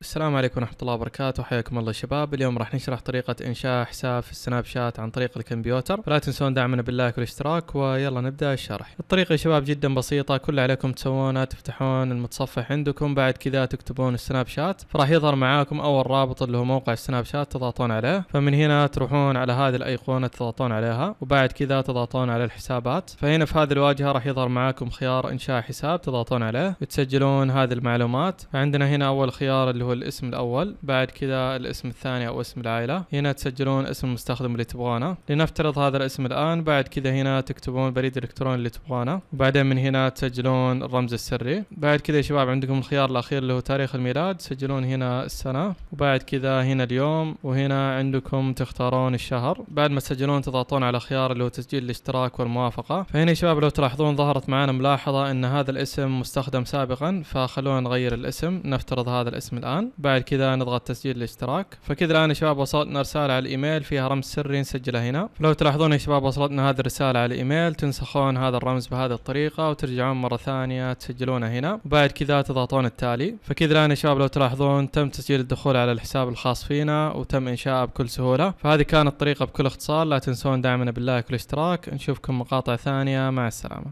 السلام عليكم ورحمة الله وبركاته حياكم الله شباب اليوم راح نشرح طريقة إنشاء حساب في السناب شات عن طريق الكمبيوتر فلا تنسون دعمنا باللايك والاشتراك ويلا نبدأ الشرح الطريقة يا شباب جدا بسيطة كل اللي عليكم تسوونه تفتحون المتصفح عندكم بعد كذا تكتبون السناب شات فراح يظهر معاكم أول رابط اللي هو موقع السناب شات تضغطون عليه فمن هنا تروحون على هذه الأيقونة تضغطون عليها وبعد كذا تضغطون على الحسابات فهنا في هذه الواجهة راح يظهر معاكم خيار إنشاء حساب تضغطون عليه وتسجلون هذه المعلومات فعندنا هنا أول خيار اللي هو الاسم الاول بعد كذا الاسم الثاني او اسم العائله هنا تسجلون اسم المستخدم اللي تبغونه لنفترض هذا الاسم الان بعد كذا هنا تكتبون البريد الالكتروني اللي تبغونه وبعدين من هنا تسجلون الرمز السري بعد كذا يا شباب عندكم الخيار الاخير اللي هو تاريخ الميلاد تسجلون هنا السنه وبعد كذا هنا اليوم وهنا عندكم تختارون الشهر بعد ما تسجلون تضغطون على خيار اللي هو تسجيل الاشتراك والموافقه فهنا يا شباب لو تلاحظون ظهرت معنا ملاحظه ان هذا الاسم مستخدم سابقا فخلونا نغير الاسم نفترض هذا الاسم الان الان بعد كذا نضغط تسجيل الاشتراك فكذا الان يا شباب وصلتنا رساله على الايميل فيها رمز سري نسجله هنا فلو تلاحظون يا شباب وصلتنا هذه الرساله على الايميل تنسخون هذا الرمز بهذه الطريقه وترجعون مره ثانيه تسجلونه هنا وبعد كذا تضغطون التالي فكذا الان يا شباب لو تلاحظون تم تسجيل الدخول على الحساب الخاص فينا وتم انشاءه بكل سهوله فهذه كانت الطريقه بكل اختصار لا تنسون دعمنا باللايك والاشتراك نشوفكم مقاطع ثانيه مع السلامه